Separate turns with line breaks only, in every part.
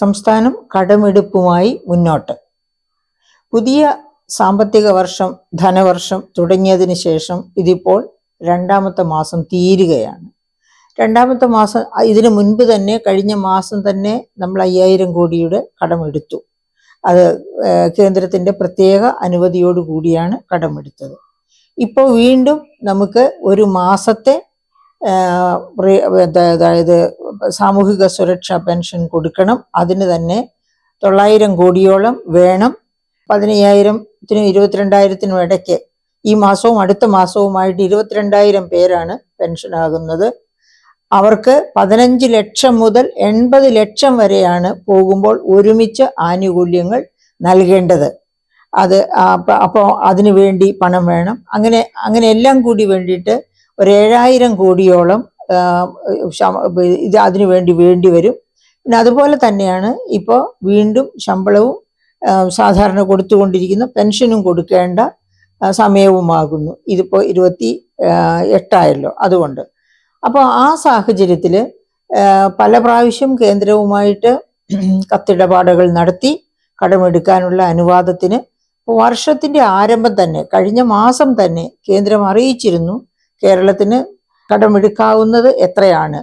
സംസ്ഥാനം കടമെടുപ്പുമായി മുന്നോട്ട് പുതിയ സാമ്പത്തിക വർഷം ധനവർഷം തുടങ്ങിയതിന് ശേഷം ഇതിപ്പോൾ രണ്ടാമത്തെ മാസം തീരുകയാണ് രണ്ടാമത്തെ മാസം ഇതിനു മുൻപ് തന്നെ കഴിഞ്ഞ മാസം തന്നെ നമ്മൾ അയ്യായിരം കോടിയുടെ കടമെടുത്തു അത് കേന്ദ്രത്തിൻ്റെ പ്രത്യേക അനുമതിയോട് കൂടിയാണ് കടമെടുത്തത് ഇപ്പോൾ വീണ്ടും നമുക്ക് ഒരു മാസത്തെ അതായത് സാമൂഹിക സുരക്ഷാ പെൻഷൻ കൊടുക്കണം അതിന് തന്നെ തൊള്ളായിരം കോടിയോളം വേണം പതിനയ്യായിരത്തിനും ഇരുപത്തിരണ്ടായിരത്തിനും ഇടയ്ക്ക് ഈ മാസവും അടുത്ത മാസവുമായിട്ട് ഇരുപത്തിരണ്ടായിരം പേരാണ് പെൻഷനാകുന്നത് അവർക്ക് പതിനഞ്ച് ലക്ഷം മുതൽ എൺപത് ലക്ഷം വരെയാണ് പോകുമ്പോൾ ഒരുമിച്ച് ആനുകൂല്യങ്ങൾ നൽകേണ്ടത് അത് അപ്പോൾ അതിനു വേണ്ടി പണം വേണം അങ്ങനെ അങ്ങനെ എല്ലാം കൂടി വേണ്ടിയിട്ട് ഒരു ഏഴായിരം കോടിയോളം ഇത് അതിനു വേണ്ടി വേണ്ടി വരും പിന്നെ അതുപോലെ തന്നെയാണ് ഇപ്പോൾ വീണ്ടും ശമ്പളവും സാധാരണ കൊടുത്തുകൊണ്ടിരിക്കുന്ന പെൻഷനും കൊടുക്കേണ്ട സമയവുമാകുന്നു ഇതിപ്പോൾ ഇരുപത്തി എട്ടായല്ലോ അതുകൊണ്ട് അപ്പോൾ ആ സാഹചര്യത്തിൽ പല പ്രാവശ്യം കേന്ദ്രവുമായിട്ട് കത്തിടപാടുകൾ നടത്തി കടമെടുക്കാനുള്ള അനുവാദത്തിന് വർഷത്തിൻ്റെ ആരംഭം തന്നെ കഴിഞ്ഞ മാസം തന്നെ കേന്ദ്രം അറിയിച്ചിരുന്നു കേരളത്തിന് കടമെടുക്കാവുന്നത് എത്രയാണ്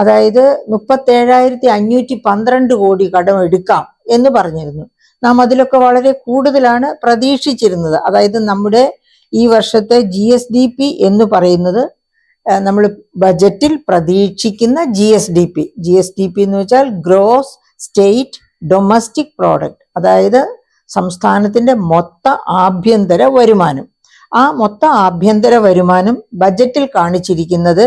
അതായത് മുപ്പത്തേഴായിരത്തി അഞ്ഞൂറ്റി പന്ത്രണ്ട് കോടി കടമെടുക്കാം എന്ന് പറഞ്ഞിരുന്നു നാം അതിലൊക്കെ വളരെ കൂടുതലാണ് പ്രതീക്ഷിച്ചിരുന്നത് അതായത് നമ്മുടെ ഈ വർഷത്തെ ജി എസ് ഡി പി എന്ന് പറയുന്നത് നമ്മൾ ബജറ്റിൽ പ്രതീക്ഷിക്കുന്ന G S D P G S D P എന്ന് വെച്ചാൽ ഗ്രോസ് സ്റ്റേറ്റ് ഡൊമസ്റ്റിക് പ്രോഡക്റ്റ് അതായത് സംസ്ഥാനത്തിന്റെ മൊത്ത ആഭ്യന്തര വരുമാനം ആ മൊത്ത ആഭ്യന്തര വരുമാനം ബജറ്റിൽ കാണിച്ചിരിക്കുന്നത്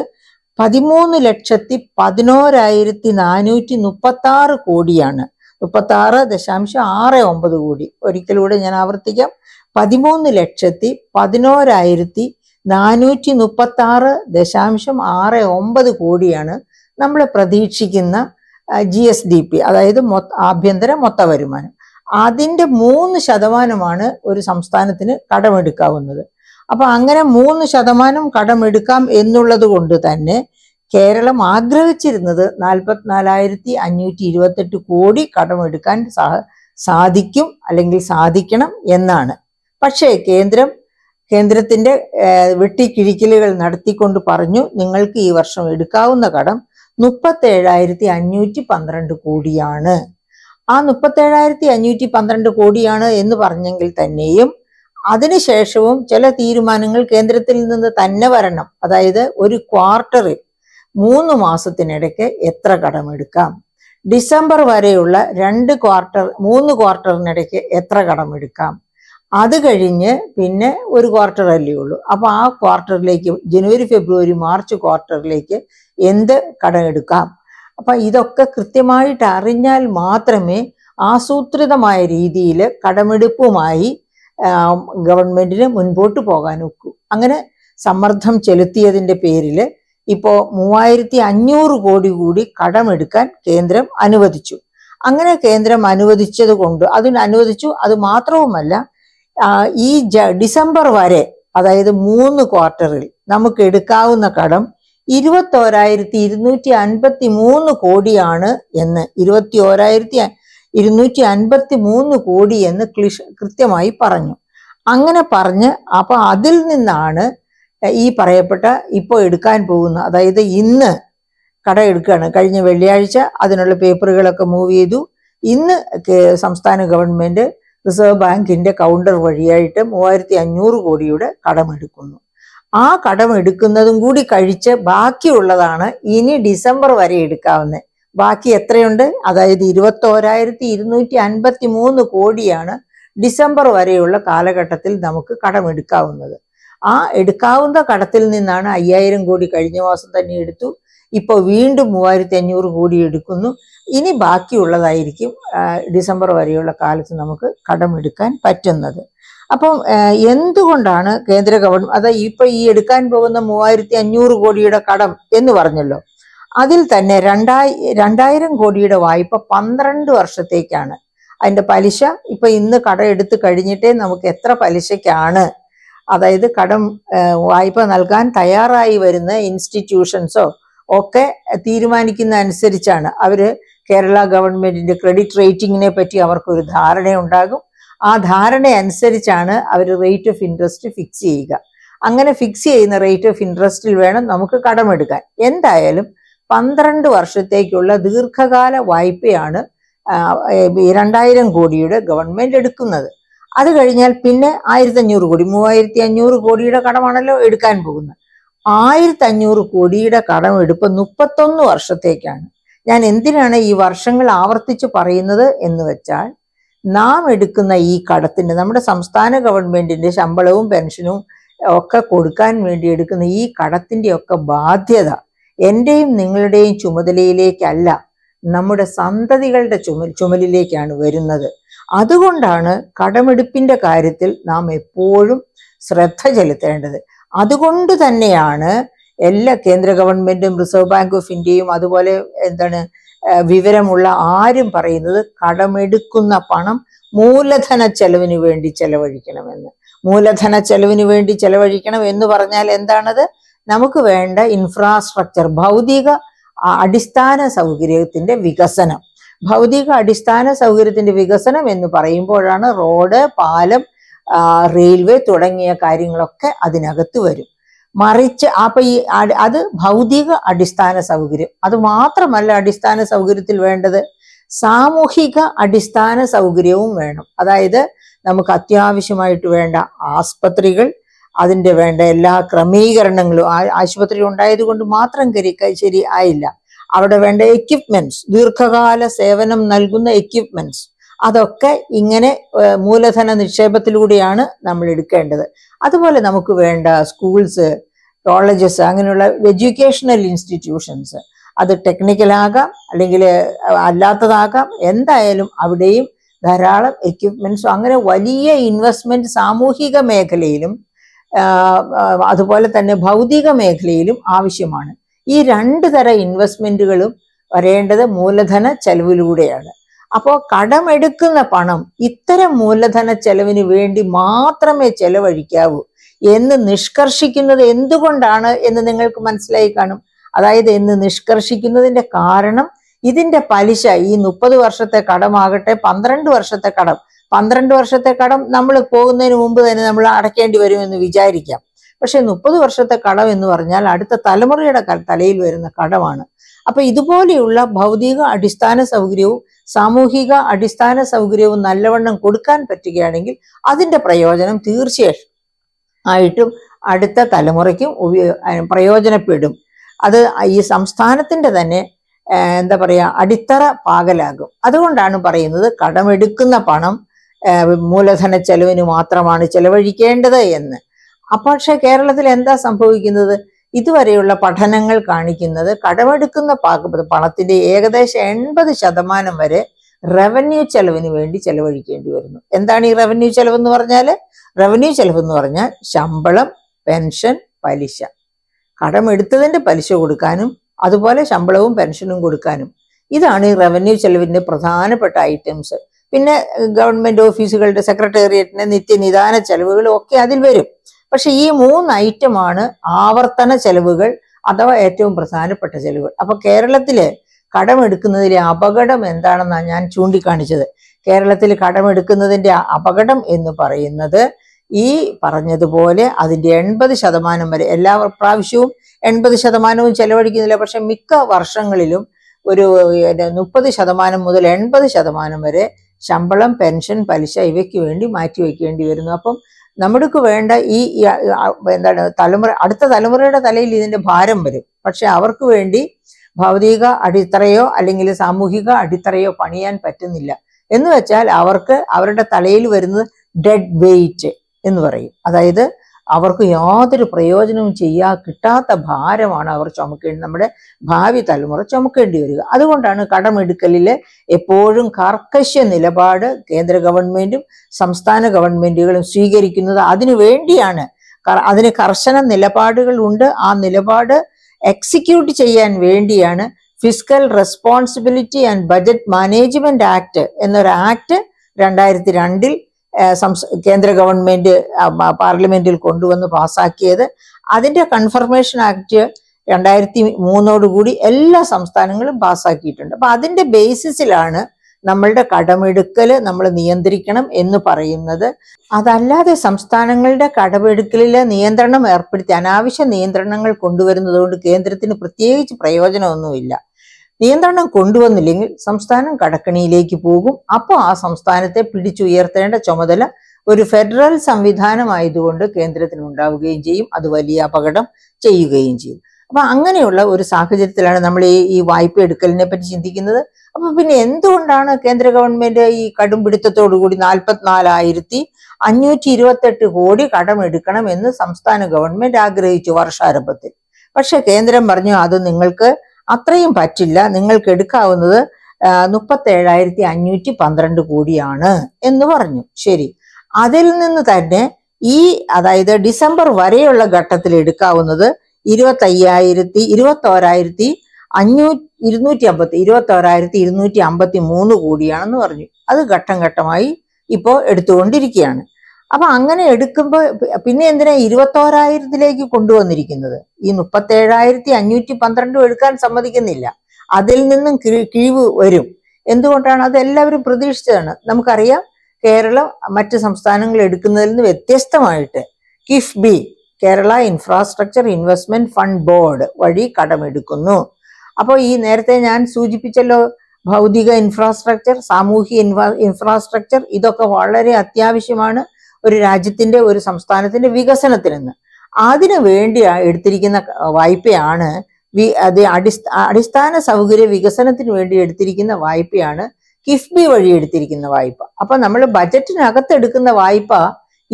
പതിമൂന്ന് ലക്ഷത്തി പതിനോരായിരത്തി നാനൂറ്റി മുപ്പത്തി ആറ് കോടിയാണ് മുപ്പത്തി ആറ് ദശാംശം ആറ് ഒമ്പത് കോടി ഒരിക്കലൂടെ ഞാൻ ആവർത്തിക്കാം പതിമൂന്ന് ലക്ഷത്തി പതിനോരായിരത്തി നാനൂറ്റി മുപ്പത്തി ആറ് ദശാംശം ആറ് ഒമ്പത് കോടിയാണ് നമ്മൾ പ്രതീക്ഷിക്കുന്ന ജി എസ് ഡി പി അതായത് മൊ ആഭ്യന്തര മൊത്ത വരുമാനം അതിൻ്റെ മൂന്ന് ശതമാനമാണ് ഒരു സംസ്ഥാനത്തിന് കടമെടുക്കാവുന്നത് അപ്പൊ അങ്ങനെ മൂന്ന് ശതമാനം കടമെടുക്കാം എന്നുള്ളത് കൊണ്ട് തന്നെ കേരളം ആഗ്രഹിച്ചിരുന്നത് നാൽപ്പത്തിനാലായിരത്തി അഞ്ഞൂറ്റി ഇരുപത്തെട്ട് കോടി കടമെടുക്കാൻ സാ സാധിക്കും അല്ലെങ്കിൽ സാധിക്കണം എന്നാണ് പക്ഷേ കേന്ദ്രം കേന്ദ്രത്തിൻ്റെ വെട്ടിക്കിഴിക്കലുകൾ നടത്തിക്കൊണ്ട് പറഞ്ഞു നിങ്ങൾക്ക് ഈ വർഷം എടുക്കാവുന്ന കടം മുപ്പത്തേഴായിരത്തി അഞ്ഞൂറ്റി പന്ത്രണ്ട് കോടിയാണ് ആ മുപ്പത്തേഴായിരത്തി അഞ്ഞൂറ്റി പന്ത്രണ്ട് കോടിയാണ് എന്ന് പറഞ്ഞെങ്കിൽ തന്നെയും അതിനുശേഷവും ചില തീരുമാനങ്ങൾ കേന്ദ്രത്തിൽ നിന്ന് തന്നെ വരണം അതായത് ഒരു ക്വാർട്ടറിൽ മൂന്ന് മാസത്തിനിടയ്ക്ക് എത്ര കടമെടുക്കാം ഡിസംബർ വരെയുള്ള രണ്ട് ക്വാർട്ടർ മൂന്ന് ക്വാർട്ടറിനിടയ്ക്ക് എത്ര കടമെടുക്കാം അത് കഴിഞ്ഞ് പിന്നെ ഒരു ക്വാർട്ടർ അല്ലേ ഉള്ളൂ അപ്പോൾ ആ ക്വാർട്ടറിലേക്ക് ജനുവരി ഫെബ്രുവരി മാർച്ച് ക്വാർട്ടറിലേക്ക് എന്ത് കടമെടുക്കാം അപ്പൊ ഇതൊക്കെ കൃത്യമായിട്ട് അറിഞ്ഞാൽ മാത്രമേ ആസൂത്രിതമായ രീതിയിൽ കടമെടുപ്പുമായി ഗവൺമെന്റിന് മുൻപോട്ട് പോകാൻ ഒക്കൂ അങ്ങനെ സമ്മർദ്ദം ചെലുത്തിയതിന്റെ പേരിൽ ഇപ്പോൾ മൂവായിരത്തി അഞ്ഞൂറ് കോടി കൂടി കടമെടുക്കാൻ കേന്ദ്രം അനുവദിച്ചു അങ്ങനെ കേന്ദ്രം അനുവദിച്ചത് കൊണ്ട് അതിന് അനുവദിച്ചു അത് മാത്രവുമല്ല ഈ ഡിസംബർ വരെ അതായത് മൂന്ന് ക്വാർട്ടറിൽ നമുക്ക് എടുക്കാവുന്ന കടം ഇരുപത്തോരായിരത്തി ഇരുന്നൂറ്റി അൻപത്തി മൂന്ന് കോടിയാണ് എന്ന് ഇരുപത്തി ഓരായിരത്തി ഇരുന്നൂറ്റി അൻപത്തി മൂന്ന് കോടി എന്ന് ക്ലിഷ് കൃത്യമായി പറഞ്ഞു അങ്ങനെ പറഞ്ഞ് അപ്പോൾ അതിൽ നിന്നാണ് ഈ പറയപ്പെട്ട ഇപ്പോൾ എടുക്കാൻ പോകുന്ന അതായത് ഇന്ന് കട എടുക്കുകയാണ് കഴിഞ്ഞ വെള്ളിയാഴ്ച അതിനുള്ള പേപ്പറുകളൊക്കെ മൂവ് ചെയ്തു ഇന്ന് സംസ്ഥാന ഗവൺമെന്റ് റിസർവ് ബാങ്കിന്റെ കൗണ്ടർ വഴിയായിട്ട് മൂവായിരത്തി അഞ്ഞൂറ് കോടിയുടെ കടമെടുക്കുന്നു ആ കടമെടുക്കുന്നതും കൂടി കഴിച്ച് ബാക്കിയുള്ളതാണ് ഇനി ഡിസംബർ വരെ എടുക്കാവുന്നത് ബാക്കി എത്രയുണ്ട് അതായത് ഇരുപത്തോരായിരത്തി ഇരുന്നൂറ്റി അൻപത്തി മൂന്ന് കോടിയാണ് ഡിസംബർ വരെയുള്ള കാലഘട്ടത്തിൽ നമുക്ക് കടമെടുക്കാവുന്നത് ആ എടുക്കാവുന്ന കടത്തിൽ നിന്നാണ് അയ്യായിരം കോടി കഴിഞ്ഞ മാസം തന്നെ എടുത്തു ഇപ്പോൾ വീണ്ടും മൂവായിരത്തി അഞ്ഞൂറ് കോടി എടുക്കുന്നു ഇനി ബാക്കിയുള്ളതായിരിക്കും ഡിസംബർ വരെയുള്ള കാലത്ത് നമുക്ക് കടമെടുക്കാൻ പറ്റുന്നത് അപ്പം എന്തുകൊണ്ടാണ് കേന്ദ്ര ഗവൺമെന്റ് അതായത് ഇപ്പൊ ഈ എടുക്കാൻ പോകുന്ന മൂവായിരത്തി അഞ്ഞൂറ് കോടിയുടെ കടം എന്ന് പറഞ്ഞല്ലോ അതിൽ തന്നെ രണ്ടായി രണ്ടായിരം കോടിയുടെ വായ്പ പന്ത്രണ്ട് വർഷത്തേക്കാണ് അതിന്റെ പലിശ ഇപ്പൊ ഇന്ന് കട എടുത്തു കഴിഞ്ഞിട്ടേ നമുക്ക് എത്ര പലിശയ്ക്കാണ് അതായത് കടം വായ്പ നൽകാൻ തയ്യാറായി വരുന്ന ഇൻസ്റ്റിറ്റ്യൂഷൻസോ ഒക്കെ തീരുമാനിക്കുന്ന അനുസരിച്ചാണ് അവര് കേരള ഗവൺമെന്റിന്റെ ക്രെഡിറ്റ് റേറ്റിംഗിനെ പറ്റി അവർക്കൊരു ധാരണയുണ്ടാകും ആ ധാരണ അനുസരിച്ചാണ് അവർ റേറ്റ് ഓഫ് ഇൻട്രസ്റ്റ് ഫിക്സ് ചെയ്യുക അങ്ങനെ ഫിക്സ് ചെയ്യുന്ന റേറ്റ് ഓഫ് ഇൻട്രസ്റ്റിൽ വേണം നമുക്ക് കടമെടുക്കാൻ എന്തായാലും പന്ത്രണ്ട് വർഷത്തേക്കുള്ള ദീർഘകാല വായ്പയാണ് രണ്ടായിരം കോടിയുടെ ഗവൺമെന്റ് എടുക്കുന്നത് അത് കഴിഞ്ഞാൽ പിന്നെ ആയിരത്തി കോടി മൂവായിരത്തി അഞ്ഞൂറ് കോടിയുടെ കടമാണല്ലോ എടുക്കാൻ പോകുന്നത് ആയിരത്തി അഞ്ഞൂറ് കോടിയുടെ എടുപ്പ് മുപ്പത്തൊന്ന് വർഷത്തേക്കാണ് ഞാൻ എന്തിനാണ് ഈ വർഷങ്ങൾ ആവർത്തിച്ച് പറയുന്നത് എന്ന് വെച്ചാൽ നാം എടുക്കുന്ന ഈ കടത്തിന് നമ്മുടെ സംസ്ഥാന ഗവൺമെന്റിന്റെ ശമ്പളവും പെൻഷനും ഒക്കെ കൊടുക്കാൻ വേണ്ടി എടുക്കുന്ന ഈ കടത്തിൻ്റെയൊക്കെ ഒക്കെ ബാധ്യത എൻ്റെയും നിങ്ങളുടെയും ചുമതലയിലേക്കല്ല നമ്മുടെ സന്തതികളുടെ ചുമ ചുമലിലേക്കാണ് വരുന്നത് അതുകൊണ്ടാണ് കടമെടുപ്പിൻ്റെ കാര്യത്തിൽ നാം എപ്പോഴും ശ്രദ്ധ ചെലുത്തേണ്ടത് അതുകൊണ്ട് തന്നെയാണ് എല്ലാ കേന്ദ്ര ഗവൺമെന്റും റിസർവ് ബാങ്ക് ഓഫ് ഇന്ത്യയും അതുപോലെ എന്താണ് വിവരമുള്ള ആരും പറയുന്നത് കടമെടുക്കുന്ന പണം മൂലധന ചെലവിന് വേണ്ടി ചെലവഴിക്കണമെന്ന് മൂലധന ചെലവിന് വേണ്ടി ചെലവഴിക്കണം എന്ന് പറഞ്ഞാൽ എന്താണത് നമുക്ക് വേണ്ട ഇൻഫ്രാസ്ട്രക്ചർ ഭൗതിക അടിസ്ഥാന സൗകര്യത്തിന്റെ വികസനം ഭൗതിക അടിസ്ഥാന സൗകര്യത്തിന്റെ വികസനം എന്ന് പറയുമ്പോഴാണ് റോഡ് പാലം റെയിൽവേ തുടങ്ങിയ കാര്യങ്ങളൊക്കെ അതിനകത്ത് വരും മറിച്ച് അപ്പൊ ഈ അത് ഭൗതിക അടിസ്ഥാന സൗകര്യം അത് മാത്രമല്ല അടിസ്ഥാന സൗകര്യത്തിൽ വേണ്ടത് സാമൂഹിക അടിസ്ഥാന സൗകര്യവും വേണം അതായത് നമുക്ക് അത്യാവശ്യമായിട്ട് വേണ്ട ആസ്പത്രികൾ അതിൻ്റെ വേണ്ട എല്ലാ ക്രമീകരണങ്ങളും ആശുപത്രി കൊണ്ട് മാത്രം കരി ശരി ആയില്ല അവിടെ വേണ്ട എക്യുപ്മെന്റ്സ് ദീർഘകാല സേവനം നൽകുന്ന എക്യുപ്മെന്റ്സ് അതൊക്കെ ഇങ്ങനെ മൂലധന നിക്ഷേപത്തിലൂടെയാണ് നമ്മൾ എടുക്കേണ്ടത് അതുപോലെ നമുക്ക് വേണ്ട സ്കൂൾസ് കോളേജസ് അങ്ങനെയുള്ള എഡ്യൂക്കേഷണൽ ഇൻസ്റ്റിറ്റ്യൂഷൻസ് അത് ടെക്നിക്കലാകാം അല്ലെങ്കിൽ അല്ലാത്തതാകാം എന്തായാലും അവിടെയും ധാരാളം എക്യുപ്മെന്റ്സും അങ്ങനെ വലിയ ഇൻവെസ്റ്റ്മെന്റ് സാമൂഹിക മേഖലയിലും അതുപോലെ തന്നെ ഭൗതിക മേഖലയിലും ആവശ്യമാണ് ഈ രണ്ട് തരം ഇൻവെസ്റ്റ്മെന്റുകളും വരേണ്ടത് മൂലധന ചെലവിലൂടെയാണ് അപ്പോൾ കടമെടുക്കുന്ന പണം ഇത്തരം മൂലധന ചെലവിന് വേണ്ടി മാത്രമേ ചെലവഴിക്കാവൂ എന്ന് നിഷ്കർഷിക്കുന്നത് എന്തുകൊണ്ടാണ് എന്ന് നിങ്ങൾക്ക് മനസ്സിലായി കാണും അതായത് എന്ന് നിഷ്കർഷിക്കുന്നതിന്റെ കാരണം ഇതിന്റെ പലിശ ഈ മുപ്പത് വർഷത്തെ കടമാകട്ടെ പന്ത്രണ്ട് വർഷത്തെ കടം പന്ത്രണ്ട് വർഷത്തെ കടം നമ്മൾ പോകുന്നതിന് മുമ്പ് തന്നെ നമ്മൾ അടയ്ക്കേണ്ടി വരുമെന്ന് വിചാരിക്കാം പക്ഷെ മുപ്പത് വർഷത്തെ കടം എന്ന് പറഞ്ഞാൽ അടുത്ത തലമുറയുടെ തലയിൽ വരുന്ന കടമാണ് അപ്പൊ ഇതുപോലെയുള്ള ഭൗതിക അടിസ്ഥാന സൗകര്യവും സാമൂഹിക അടിസ്ഥാന സൗകര്യവും നല്ലവണ്ണം കൊടുക്കാൻ പറ്റുകയാണെങ്കിൽ അതിന്റെ പ്രയോജനം തീർച്ചയായും ആയിട്ടും അടുത്ത തലമുറയ്ക്കും ഉപയോഗ പ്രയോജനപ്പെടും അത് ഈ സംസ്ഥാനത്തിൻ്റെ തന്നെ എന്താ പറയുക അടിത്തറ പാകലാകും അതുകൊണ്ടാണ് പറയുന്നത് കടമെടുക്കുന്ന പണം മൂലധന ചെലവിന് മാത്രമാണ് ചെലവഴിക്കേണ്ടത് എന്ന് പക്ഷേ കേരളത്തിൽ എന്താ സംഭവിക്കുന്നത് ഇതുവരെയുള്ള പഠനങ്ങൾ കാണിക്കുന്നത് കടമെടുക്കുന്ന പണത്തിന്റെ ഏകദേശം എൺപത് ശതമാനം വരെ റവന്യൂ ചെലവിന് വേണ്ടി ചെലവഴിക്കേണ്ടി വരുന്നു എന്താണ് ഈ റവന്യൂ ചെലവ് എന്ന് പറഞ്ഞാൽ റവന്യൂ ചെലവ് എന്ന് പറഞ്ഞാൽ ശമ്പളം പെൻഷൻ പലിശ കടമെടുത്തതിന്റെ പലിശ കൊടുക്കാനും അതുപോലെ ശമ്പളവും പെൻഷനും കൊടുക്കാനും ഇതാണ് ഈ റവന്യൂ ചെലവിന്റെ പ്രധാനപ്പെട്ട ഐറ്റംസ് പിന്നെ ഗവൺമെന്റ് ഓഫീസുകളുടെ സെക്രട്ടേറിയറ്റിന്റെ നിത്യനിദാന ചെലവുകളും ഒക്കെ അതിൽ വരും പക്ഷെ ഈ മൂന്ന് ഐറ്റമാണ് ആവർത്തന ചെലവുകൾ അഥവാ ഏറ്റവും പ്രധാനപ്പെട്ട ചെലവുകൾ അപ്പൊ കേരളത്തില് കടമെടുക്കുന്നതിലെ അപകടം എന്താണെന്നാണ് ഞാൻ ചൂണ്ടിക്കാണിച്ചത് കേരളത്തിൽ കടമെടുക്കുന്നതിന്റെ അപകടം എന്ന് പറയുന്നത് ഈ പറഞ്ഞതുപോലെ അതിൻ്റെ എൺപത് ശതമാനം വരെ എല്ലാ പ്രാവശ്യവും എൺപത് ശതമാനവും ചെലവഴിക്കുന്നില്ല പക്ഷെ മിക്ക വർഷങ്ങളിലും ഒരു മുപ്പത് ശതമാനം മുതൽ എൺപത് ശതമാനം വരെ ശമ്പളം പെൻഷൻ പലിശ ഇവയ്ക്ക് വേണ്ടി മാറ്റിവെക്കേണ്ടി വരുന്നു അപ്പം നമ്മുക്ക് വേണ്ട ഈ എന്താണ് തലമുറ അടുത്ത തലമുറയുടെ തലയിൽ ഇതിന്റെ ഭാരം വരും പക്ഷെ അവർക്ക് വേണ്ടി ഭൗതിക അടിത്തറയോ അല്ലെങ്കിൽ സാമൂഹിക അടിത്തറയോ പണിയാൻ പറ്റുന്നില്ല എന്ന് വെച്ചാൽ അവർക്ക് അവരുടെ തലയിൽ വരുന്നത് ഡെഡ് വെയിറ്റ് എന്ന് പറയും അതായത് അവർക്ക് യാതൊരു പ്രയോജനവും ചെയ്യാ കിട്ടാത്ത ഭാരമാണ് അവർ ചുമക്കേണ്ടത് നമ്മുടെ ഭാവി തലമുറ ചുമക്കേണ്ടി വരിക അതുകൊണ്ടാണ് കടമെടുക്കലിൽ എപ്പോഴും കർക്കശ നിലപാട് കേന്ദ്ര ഗവൺമെന്റും സംസ്ഥാന ഗവൺമെന്റുകളും സ്വീകരിക്കുന്നത് അതിനു വേണ്ടിയാണ് അതിന് കർശന നിലപാടുകൾ ഉണ്ട് ആ നിലപാട് എക്സിക്യൂട്ട് ചെയ്യാൻ വേണ്ടിയാണ് physical responsibility and budget management act എന്നൊരു ആക്ട് രണ്ടായിരത്തി രണ്ടിൽ കേന്ദ്ര ഗവൺമെന്റ് പാർലമെന്റിൽ കൊണ്ടുവന്ന് പാസാക്കിയത് അതിന്റെ കൺഫർമേഷൻ ആക്ട് രണ്ടായിരത്തി മൂന്നോടുകൂടി എല്ലാ സംസ്ഥാനങ്ങളും പാസ്സാക്കിയിട്ടുണ്ട് അപ്പൊ അതിന്റെ ബേസിസിലാണ് നമ്മളുടെ കടമെടുക്കൽ നമ്മൾ നിയന്ത്രിക്കണം എന്ന് പറയുന്നത് അതല്ലാതെ സംസ്ഥാനങ്ങളുടെ കടമെടുക്കലിൽ നിയന്ത്രണം ഏർപ്പെടുത്തി അനാവശ്യ നിയന്ത്രണങ്ങൾ കൊണ്ടുവരുന്നതുകൊണ്ട് കേന്ദ്രത്തിന് പ്രത്യേകിച്ച് പ്രയോജനമൊന്നുമില്ല നിയന്ത്രണം കൊണ്ടുവന്നില്ലെങ്കിൽ സംസ്ഥാനം കടക്കണിയിലേക്ക് പോകും അപ്പോൾ ആ സംസ്ഥാനത്തെ പിടിച്ചുയർത്തേണ്ട ചുമതല ഒരു ഫെഡറൽ സംവിധാനമായതുകൊണ്ട് കേന്ദ്രത്തിന് ഉണ്ടാവുകയും ചെയ്യും അത് വലിയ അപകടം ചെയ്യുകയും ചെയ്യും അപ്പൊ അങ്ങനെയുള്ള ഒരു സാഹചര്യത്തിലാണ് നമ്മൾ ഈ ഈ വായ്പ എടുക്കലിനെ പറ്റി ചിന്തിക്കുന്നത് അപ്പൊ പിന്നെ എന്തുകൊണ്ടാണ് കേന്ദ്ര ഗവൺമെന്റ് ഈ കടും കൂടി നാൽപ്പത്തിനാലായിരത്തി അഞ്ഞൂറ്റി ഇരുപത്തെട്ട് കോടി കടമെടുക്കണം എന്ന് സംസ്ഥാന ഗവൺമെന്റ് ആഗ്രഹിച്ചു വർഷാരംഭത്തിൽ പക്ഷെ കേന്ദ്രം പറഞ്ഞു അത് നിങ്ങൾക്ക് അത്രയും പറ്റില്ല നിങ്ങൾക്ക് എടുക്കാവുന്നത് മുപ്പത്തേഴായിരത്തി അഞ്ഞൂറ്റി പന്ത്രണ്ട് കോടിയാണ് എന്ന് പറഞ്ഞു ശരി അതിൽ നിന്ന് തന്നെ ഈ അതായത് ഡിസംബർ വരെയുള്ള ഘട്ടത്തിൽ എടുക്കാവുന്നത് ഇരുപത്തി അയ്യായിരത്തി ഇരുപത്തോരായിരത്തി അഞ്ഞൂ ഇരുന്നൂറ്റി അമ്പത്തി ഇരുപത്തോരായിരത്തി ഇരുന്നൂറ്റി അമ്പത്തി മൂന്ന് കോടിയാണെന്ന് പറഞ്ഞു അത് ഘട്ടം ഘട്ടമായി ഇപ്പോൾ എടുത്തുകൊണ്ടിരിക്കുകയാണ് അപ്പൊ അങ്ങനെ എടുക്കുമ്പോൾ പിന്നെ എന്തിനാ ഇരുപത്തോരായിരത്തിലേക്ക് കൊണ്ടുവന്നിരിക്കുന്നത് ഈ ഏഴായിരത്തി അഞ്ഞൂറ്റി പന്ത്രണ്ടും എടുക്കാൻ സമ്മതിക്കുന്നില്ല അതിൽ നിന്നും കിഴിവ് വരും എന്തുകൊണ്ടാണ് അത് എല്ലാവരും പ്രതീക്ഷിച്ചതാണ് നമുക്കറിയാം കേരളം മറ്റ് സംസ്ഥാനങ്ങൾ എടുക്കുന്നതിൽ നിന്ന് വ്യത്യസ്തമായിട്ട് KIIFB Kerala infrastructure investment fund board വഴി കടമെടുക്കുന്നു അപ്പോൾ ഈ നേരത്തെ ഞാൻ സൂചിപ്പിച്ചല്ലോ ഭൗതിക ഇൻഫ്രാസ്ട്രക്ചർ സാമൂഹിക ഇൻഫ്രാസ്ട്രക്ചർ ഇതൊക്കെ വളരെ അത്യാവശ്യമാണ് ഒരു രാജ്യത്തിന്റെ ഒരു സംസ്ഥാനത്തിന്റെ വികസനത്തിനെന്ന് അതിനു വേണ്ടി എടുത്തിരിക്കുന്ന വായ്പയാണ് വി അത് അടിസ്ഥാന സൗകര്യ വികസനത്തിന് വേണ്ടി എടുത്തിരിക്കുന്ന വായ്പയാണ് കിഫ്ബി വഴി എടുത്തിരിക്കുന്ന വായ്പ അപ്പൊ നമ്മൾ ബജറ്റിനകത്ത് എടുക്കുന്ന വായ്പ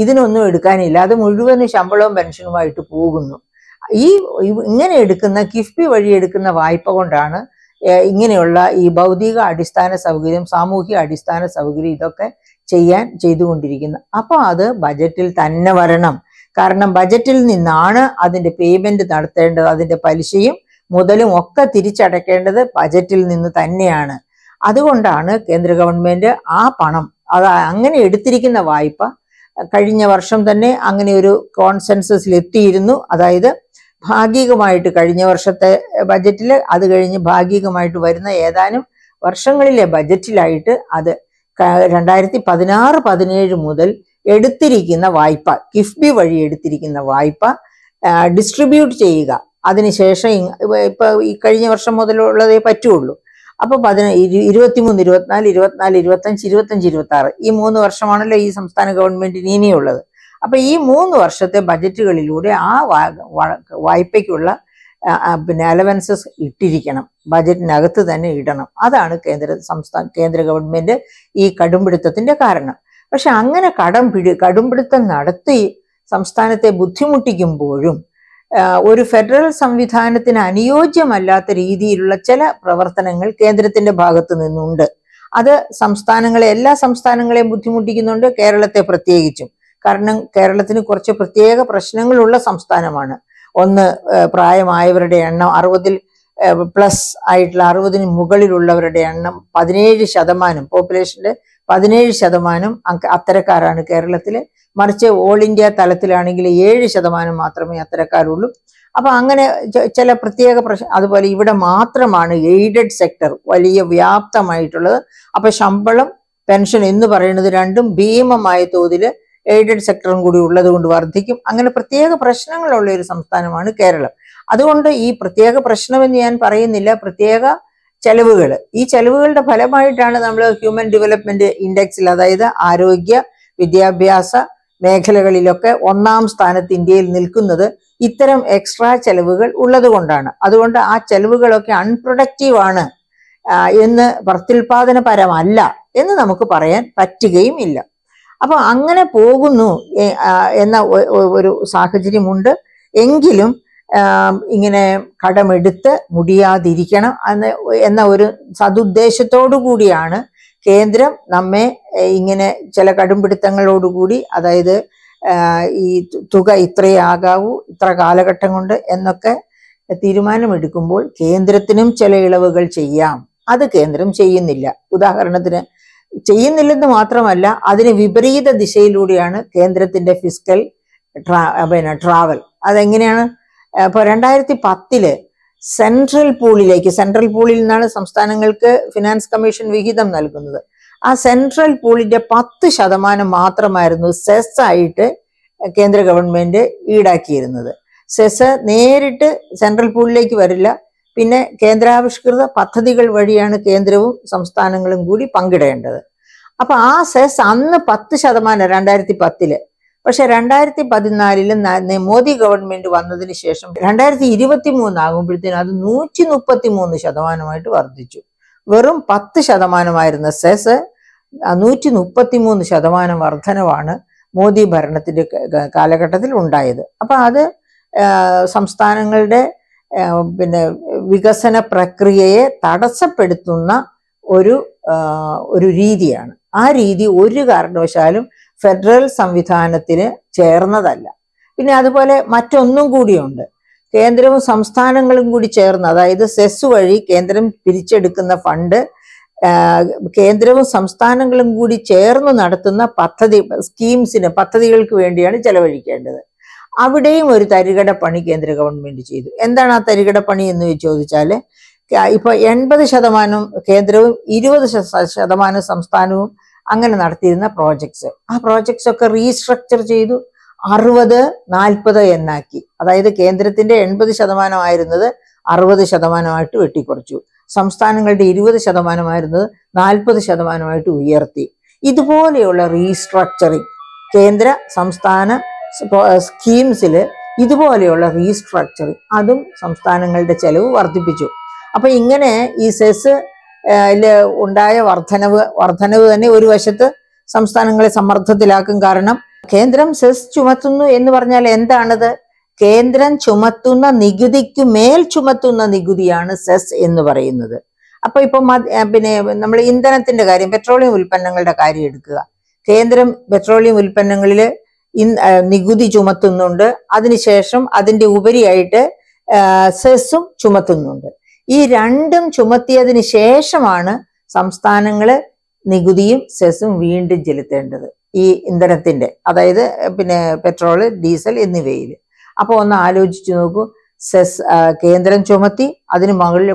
ഇതിനൊന്നും എടുക്കാനില്ല അത് മുഴുവനും ശമ്പളവും പെൻഷനുമായിട്ട് പോകുന്നു ഈ ഇങ്ങനെ എടുക്കുന്ന കിഫ്ബി വഴി എടുക്കുന്ന വായ്പ കൊണ്ടാണ് ഇങ്ങനെയുള്ള ഈ ഭൗതിക അടിസ്ഥാന സൗകര്യം സാമൂഹിക അടിസ്ഥാന സൗകര്യം ഇതൊക്കെ ചെയ്യാൻ ചെയ്തുകൊണ്ടിരിക്കുന്നു അപ്പോൾ അത് ബജറ്റിൽ തന്നെ വരണം കാരണം ബജറ്റിൽ നിന്നാണ് അതിൻ്റെ പേയ്മെന്റ് നടത്തേണ്ടത് അതിൻ്റെ പലിശയും മുതലും ഒക്കെ തിരിച്ചടയ്ക്കേണ്ടത് ബജറ്റിൽ നിന്ന് തന്നെയാണ് അതുകൊണ്ടാണ് കേന്ദ്ര ഗവൺമെന്റ് ആ പണം അത് അങ്ങനെ എടുത്തിരിക്കുന്ന വായ്പ കഴിഞ്ഞ വർഷം തന്നെ അങ്ങനെ ഒരു കോൺസെൻസസിൽ എത്തിയിരുന്നു അതായത് ഭാഗികമായിട്ട് കഴിഞ്ഞ വർഷത്തെ ബജറ്റിൽ അത് കഴിഞ്ഞ് ഭാഗികമായിട്ട് വരുന്ന ഏതാനും വർഷങ്ങളിലെ ബജറ്റിലായിട്ട് അത് രണ്ടായിരത്തി പതിനാറ് പതിനേഴ് മുതൽ എടുത്തിരിക്കുന്ന വായ്പ കിഫ്ബി വഴി എടുത്തിരിക്കുന്ന വായ്പ ഡിസ്ട്രിബ്യൂട്ട് ചെയ്യുക അതിനുശേഷം ഇപ്പൊ ഈ കഴിഞ്ഞ വർഷം മുതലുള്ളതേ പറ്റുള്ളൂ അപ്പൊ പതിന ഇരുപത്തിമൂന്ന് ഇരുപത്തിനാല് ഇരുപത്തിനാല് ഇരുപത്തഞ്ച് ഇരുപത്തഞ്ച് ഇരുപത്തി ആറ് ഈ മൂന്ന് വർഷമാണല്ലോ ഈ സംസ്ഥാന ഗവൺമെന്റിന് ഇനിയുള്ളത് അപ്പം ഈ മൂന്ന് വർഷത്തെ ബജറ്റുകളിലൂടെ ആ വായ്പയ്ക്കുള്ള പിന്നെ അലവൻസസ് ഇട്ടിരിക്കണം ബജറ്റിനകത്ത് തന്നെ ഇടണം അതാണ് കേന്ദ്ര സംസ്ഥാന കേന്ദ്ര ഗവൺമെൻറ് ഈ കടുംപിടുത്തത്തിൻ്റെ കാരണം പക്ഷെ അങ്ങനെ കടം പിടി കടുംപിടുത്തം നടത്തി സംസ്ഥാനത്തെ ബുദ്ധിമുട്ടിക്കുമ്പോഴും ഒരു ഫെഡറൽ സംവിധാനത്തിന് അനുയോജ്യമല്ലാത്ത രീതിയിലുള്ള ചില പ്രവർത്തനങ്ങൾ കേന്ദ്രത്തിന്റെ ഭാഗത്തു നിന്നുണ്ട് അത് സംസ്ഥാനങ്ങളെ എല്ലാ സംസ്ഥാനങ്ങളെയും ബുദ്ധിമുട്ടിക്കുന്നുണ്ട് കേരളത്തെ പ്രത്യേകിച്ചും കാരണം കേരളത്തിന് കുറച്ച് പ്രത്യേക പ്രശ്നങ്ങളുള്ള സംസ്ഥാനമാണ് ഒന്ന് പ്രായമായവരുടെ എണ്ണം അറുപതിൽ പ്ലസ് ആയിട്ടുള്ള അറുപതിന് മുകളിലുള്ളവരുടെ എണ്ണം പതിനേഴ് ശതമാനം പോപ്പുലേഷന്റെ പതിനേഴ് ശതമാനം അത്തരക്കാരാണ് കേരളത്തിൽ മറിച്ച് ഓൾ ഇന്ത്യ തലത്തിലാണെങ്കിൽ ഏഴ് ശതമാനം മാത്രമേ അത്തരക്കാരുള്ളൂ അപ്പം അങ്ങനെ ചില പ്രത്യേക പ്രശ്നം അതുപോലെ ഇവിടെ മാത്രമാണ് എയ്ഡഡ് സെക്ടർ വലിയ വ്യാപ്തമായിട്ടുള്ളത് അപ്പം ശമ്പളം പെൻഷൻ എന്ന് പറയുന്നത് രണ്ടും ഭീമമായ തോതിൽ എയ്ഡഡ് സെക്ടറും കൂടി ഉള്ളതുകൊണ്ട് വർദ്ധിക്കും അങ്ങനെ പ്രത്യേക പ്രശ്നങ്ങളുള്ള ഒരു സംസ്ഥാനമാണ് കേരളം അതുകൊണ്ട് ഈ പ്രത്യേക പ്രശ്നമെന്ന് ഞാൻ പറയുന്നില്ല പ്രത്യേക ചെലവുകൾ ഈ ചെലവുകളുടെ ഫലമായിട്ടാണ് നമ്മൾ ഹ്യൂമൻ ഡെവലപ്മെന്റ് ഇൻഡെക്സിൽ അതായത് ആരോഗ്യ വിദ്യാഭ്യാസ മേഖലകളിലൊക്കെ ഒന്നാം സ്ഥാനത്ത് ഇന്ത്യയിൽ നിൽക്കുന്നത് ഇത്തരം എക്സ്ട്രാ ചെലവുകൾ ഉള്ളത് അതുകൊണ്ട് ആ ചെലവുകളൊക്കെ അൺപ്രൊഡക്റ്റീവ് ആണ് എന്ന് പ്രത്യുൽപാദനപരമല്ല എന്ന് നമുക്ക് പറയാൻ പറ്റുകയും ഇല്ല അപ്പൊ അങ്ങനെ പോകുന്നു എന്ന ഒരു സാഹചര്യമുണ്ട് എങ്കിലും ഇങ്ങനെ കടമെടുത്ത് മുടിയാതിരിക്കണം എന്ന് എന്ന ഒരു സതുദ്ദേശത്തോടു കൂടിയാണ് കേന്ദ്രം നമ്മെ ഇങ്ങനെ ചില കടുംപിടുത്തങ്ങളോടുകൂടി അതായത് ഈ തുക ഇത്രയേ ആകാവൂ ഇത്ര കാലഘട്ടം കൊണ്ട് എന്നൊക്കെ തീരുമാനമെടുക്കുമ്പോൾ കേന്ദ്രത്തിനും ചില ഇളവുകൾ ചെയ്യാം അത് കേന്ദ്രം ചെയ്യുന്നില്ല ഉദാഹരണത്തിന് ചെയ്യുന്നില്ലെന്ന് മാത്രമല്ല അതിന് വിപരീത ദിശയിലൂടെയാണ് കേന്ദ്രത്തിന്റെ ഫിസിക്കൽ ട്രാ പിന്നെ ട്രാവൽ അതെങ്ങനെയാണ് ഇപ്പോൾ രണ്ടായിരത്തി പത്തില് സെൻട്രൽ പൂളിലേക്ക് സെൻട്രൽ പൂളിൽ നിന്നാണ് സംസ്ഥാനങ്ങൾക്ക് ഫിനാൻസ് കമ്മീഷൻ വിഹിതം നൽകുന്നത് ആ സെൻട്രൽ പൂളിന്റെ പത്ത് ശതമാനം മാത്രമായിരുന്നു സെസ് ആയിട്ട് കേന്ദ്ര ഗവൺമെന്റ് ഈടാക്കിയിരുന്നത് സെസ് നേരിട്ട് സെൻട്രൽ പൂളിലേക്ക് വരില്ല പിന്നെ കേന്ദ്രാവിഷ്കൃത പദ്ധതികൾ വഴിയാണ് കേന്ദ്രവും സംസ്ഥാനങ്ങളും കൂടി പങ്കിടേണ്ടത് അപ്പൊ ആ സെസ് അന്ന് പത്ത് ശതമാനം രണ്ടായിരത്തി പത്തില് പക്ഷെ രണ്ടായിരത്തി പതിനാലില് മോദി ഗവൺമെന്റ് വന്നതിന് ശേഷം രണ്ടായിരത്തി ഇരുപത്തി മൂന്നാകുമ്പോഴത്തേനും അത് നൂറ്റി മുപ്പത്തി മൂന്ന് ശതമാനമായിട്ട് വർദ്ധിച്ചു വെറും പത്ത് ശതമാനമായിരുന്ന സെസ് നൂറ്റി മുപ്പത്തി മൂന്ന് ശതമാനം വർധനവാണ് മോദി ഭരണത്തിന്റെ കാലഘട്ടത്തിൽ ഉണ്ടായത് അപ്പൊ അത് സംസ്ഥാനങ്ങളുടെ പിന്നെ വികസന പ്രക്രിയയെ തടസ്സപ്പെടുത്തുന്ന ഒരു ഒരു രീതിയാണ് ആ രീതി ഒരു കാരണവശാലും ഫെഡറൽ സംവിധാനത്തിന് ചേർന്നതല്ല പിന്നെ അതുപോലെ മറ്റൊന്നും കൂടിയുണ്ട് കേന്ദ്രവും സംസ്ഥാനങ്ങളും കൂടി ചേർന്ന് അതായത് സെസ് വഴി കേന്ദ്രം പിരിച്ചെടുക്കുന്ന ഫണ്ട് കേന്ദ്രവും സംസ്ഥാനങ്ങളും കൂടി ചേർന്ന് നടത്തുന്ന പദ്ധതി സ്കീംസിന് പദ്ധതികൾക്ക് വേണ്ടിയാണ് ചെലവഴിക്കേണ്ടത് അവിടെയും ഒരു തരികട പണി കേന്ദ്ര ഗവൺമെന്റ് ചെയ്തു എന്താണ് ആ തരികട പണി എന്ന് ചോദിച്ചാൽ ഇപ്പൊ എൺപത് ശതമാനം കേന്ദ്രവും ഇരുപത് ശതമാനം സംസ്ഥാനവും അങ്ങനെ നടത്തിയിരുന്ന പ്രോജക്ട്സ് ആ പ്രോജക്ട്സ് ഒക്കെ റീസ്ട്രക്ചർ ചെയ്തു അറുപത് നാൽപ്പത് എന്നാക്കി അതായത് കേന്ദ്രത്തിന്റെ എൺപത് ശതമാനമായിരുന്നത് അറുപത് ശതമാനമായിട്ട് വെട്ടിക്കുറച്ചു സംസ്ഥാനങ്ങളുടെ ഇരുപത് ശതമാനമായിരുന്നത് നാൽപ്പത് ശതമാനമായിട്ട് ഉയർത്തി ഇതുപോലെയുള്ള റീസ്ട്രക്ചറിങ് കേന്ദ്ര സംസ്ഥാന സ്കീംസിൽ ഇതുപോലെയുള്ള റീസ്ട്രക്ചറിങ് അതും സംസ്ഥാനങ്ങളുടെ ചെലവ് വർദ്ധിപ്പിച്ചു അപ്പം ഇങ്ങനെ ഈ സെസ് ഉണ്ടായ വർധനവ് വർധനവ് തന്നെ ഒരു വശത്ത് സംസ്ഥാനങ്ങളെ സമ്മർദ്ദത്തിലാക്കും കാരണം കേന്ദ്രം സെസ് ചുമത്തുന്നു എന്ന് പറഞ്ഞാൽ എന്താണത് കേന്ദ്രം ചുമത്തുന്ന നികുതിക്ക് മേൽ ചുമത്തുന്ന നികുതിയാണ് സെസ് എന്ന് പറയുന്നത് അപ്പൊ ഇപ്പൊ പിന്നെ നമ്മൾ ഇന്ധനത്തിന്റെ കാര്യം പെട്രോളിയം ഉൽപ്പന്നങ്ങളുടെ കാര്യം എടുക്കുക കേന്ദ്രം പെട്രോളിയം ഉൽപ്പന്നങ്ങളില് നികുതി ചുമത്തുന്നുണ്ട് അതിനുശേഷം അതിന്റെ ഉപരിയായിട്ട് സെസ്സും ചുമത്തുന്നുണ്ട് ഈ രണ്ടും ചുമത്തിയതിനു ശേഷമാണ് സംസ്ഥാനങ്ങള് നികുതിയും സെസ്സും വീണ്ടും ചെലുത്തേണ്ടത് ഈ ഇന്ധനത്തിന്റെ അതായത് പിന്നെ പെട്രോള് ഡീസൽ എന്നിവയിൽ അപ്പോൾ ഒന്ന് ആലോചിച്ചു നോക്കൂ സെസ് കേന്ദ്രം ചുമത്തി അതിന് മുകളിൽ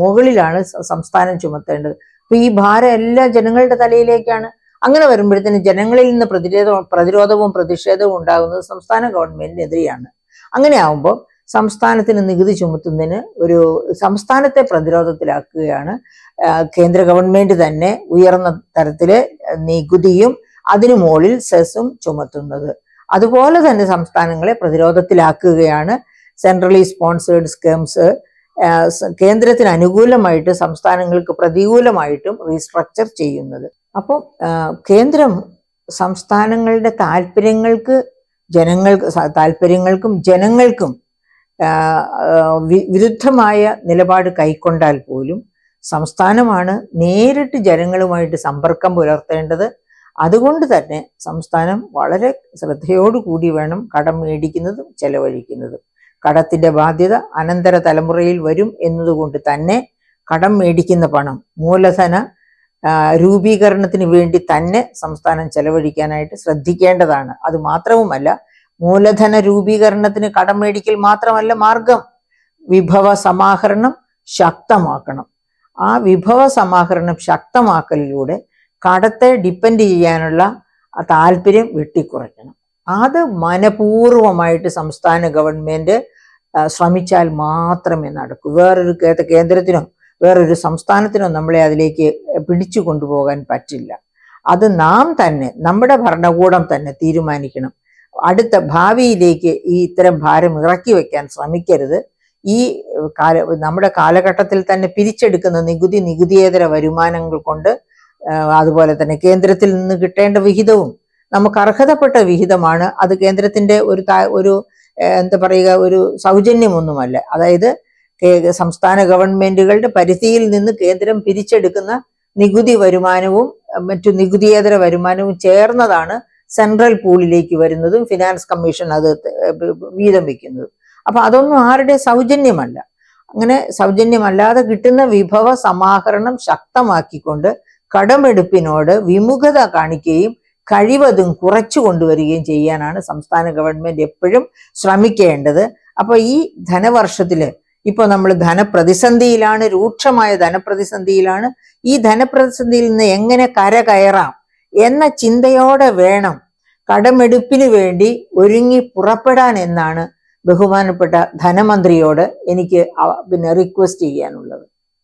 മുകളിലാണ് സംസ്ഥാനം ചുമത്തേണ്ടത് അപ്പൊ ഈ ഭാരം എല്ലാ ജനങ്ങളുടെ തലയിലേക്കാണ് അങ്ങനെ വരുമ്പോഴത്തേന് ജനങ്ങളിൽ നിന്ന് പ്രതിരോധ പ്രതിരോധവും പ്രതിഷേധവും ഉണ്ടാകുന്നത് സംസ്ഥാന ഗവൺമെന്റിനെതിരെയാണ് അങ്ങനെ ആവുമ്പോൾ സംസ്ഥാനത്തിന് നികുതി ചുമത്തുന്നതിന് ഒരു സംസ്ഥാനത്തെ പ്രതിരോധത്തിലാക്കുകയാണ് കേന്ദ്ര ഗവൺമെന്റ് തന്നെ ഉയർന്ന തരത്തില് നികുതിയും അതിനു മുകളിൽ സെസും ചുമത്തുന്നത് അതുപോലെ തന്നെ സംസ്ഥാനങ്ങളെ പ്രതിരോധത്തിലാക്കുകയാണ് സെൻട്രലി സ്പോൺസേഡ് സ്കീംസ് കേന്ദ്രത്തിന് അനുകൂലമായിട്ട് സംസ്ഥാനങ്ങൾക്ക് പ്രതികൂലമായിട്ടും റീസ്ട്രക്ചർ ചെയ്യുന്നത് അപ്പോൾ കേന്ദ്രം സംസ്ഥാനങ്ങളുടെ താല്പര്യങ്ങൾക്ക് ജനങ്ങൾക്ക് താല്പര്യങ്ങൾക്കും ജനങ്ങൾക്കും വിരുദ്ധമായ നിലപാട് കൈക്കൊണ്ടാൽ പോലും സംസ്ഥാനമാണ് നേരിട്ട് ജനങ്ങളുമായിട്ട് സമ്പർക്കം പുലർത്തേണ്ടത് അതുകൊണ്ട് തന്നെ സംസ്ഥാനം വളരെ ശ്രദ്ധയോടുകൂടി വേണം കടം മേടിക്കുന്നതും ചെലവഴിക്കുന്നതും കടത്തിന്റെ ബാധ്യത അനന്തര തലമുറയിൽ വരും എന്നതുകൊണ്ട് തന്നെ കടം മേടിക്കുന്ന പണം മൂലധന രൂപീകരണത്തിന് വേണ്ടി തന്നെ സംസ്ഥാനം ചെലവഴിക്കാനായിട്ട് ശ്രദ്ധിക്കേണ്ടതാണ് അത് മാത്രവുമല്ല മൂലധന രൂപീകരണത്തിന് കടം മേടിക്കൽ മാത്രമല്ല മാർഗം വിഭവ സമാഹരണം ശക്തമാക്കണം ആ വിഭവ സമാഹരണം ശക്തമാക്കലിലൂടെ കടത്തെ ഡിപ്പെൻഡ് ചെയ്യാനുള്ള താല്പര്യം വെട്ടിക്കുറയ്ക്കണം അത് മനപൂർവമായിട്ട് സംസ്ഥാന ഗവൺമെന്റ് ശ്രമിച്ചാൽ മാത്രമേ നടക്കൂ വേറൊരു കേന്ദ്രത്തിനോ വേറൊരു സംസ്ഥാനത്തിനോ നമ്മളെ അതിലേക്ക് പിടിച്ചു കൊണ്ടുപോകാൻ പറ്റില്ല അത് നാം തന്നെ നമ്മുടെ ഭരണകൂടം തന്നെ തീരുമാനിക്കണം അടുത്ത ഭാവിയിലേക്ക് ഈ ഇത്തരം ഭാരം ഇറക്കി വെക്കാൻ ശ്രമിക്കരുത് ഈ കാല നമ്മുടെ കാലഘട്ടത്തിൽ തന്നെ പിരിച്ചെടുക്കുന്ന നികുതി നികുതിയേതര വരുമാനങ്ങൾ കൊണ്ട് അതുപോലെ തന്നെ കേന്ദ്രത്തിൽ നിന്ന് കിട്ടേണ്ട വിഹിതവും നമുക്ക് അർഹതപ്പെട്ട വിഹിതമാണ് അത് കേന്ദ്രത്തിന്റെ ഒരു ഒരു എന്താ പറയുക ഒരു സൗജന്യമൊന്നുമല്ല അതായത് സംസ്ഥാന ഗവൺമെന്റുകളുടെ പരിധിയിൽ നിന്ന് കേന്ദ്രം പിരിച്ചെടുക്കുന്ന നികുതി വരുമാനവും മറ്റു നികുതിയേതര വരുമാനവും ചേർന്നതാണ് സെൻട്രൽ പൂളിലേക്ക് വരുന്നതും ഫിനാൻസ് കമ്മീഷൻ അത് വീതം വയ്ക്കുന്നതും അപ്പൊ അതൊന്നും ആരുടെ സൗജന്യമല്ല അങ്ങനെ സൗജന്യമല്ലാതെ കിട്ടുന്ന വിഭവ സമാഹരണം ശക്തമാക്കിക്കൊണ്ട് കടമെടുപ്പിനോട് വിമുഖത കാണിക്കുകയും കഴിവതും കുറച്ചു കൊണ്ടുവരികയും ചെയ്യാനാണ് സംസ്ഥാന ഗവൺമെന്റ് എപ്പോഴും ശ്രമിക്കേണ്ടത് അപ്പോൾ ഈ ധനവർഷത്തിൽ ഇപ്പോൾ നമ്മൾ ധനപ്രതിസന്ധിയിലാണ് രൂക്ഷമായ ധനപ്രതിസന്ധിയിലാണ് ഈ ധനപ്രതിസന്ധിയിൽ നിന്ന് എങ്ങനെ കര കയറാം എന്ന ചിന്തയോടെ വേണം കടമെടുപ്പിന് വേണ്ടി ഒരുങ്ങി പുറപ്പെടാൻ എന്നാണ് ബഹുമാനപ്പെട്ട ധനമന്ത്രിയോട് എനിക്ക് പിന്നെ റിക്വസ്റ്റ് ചെയ്യാനുള്ളത്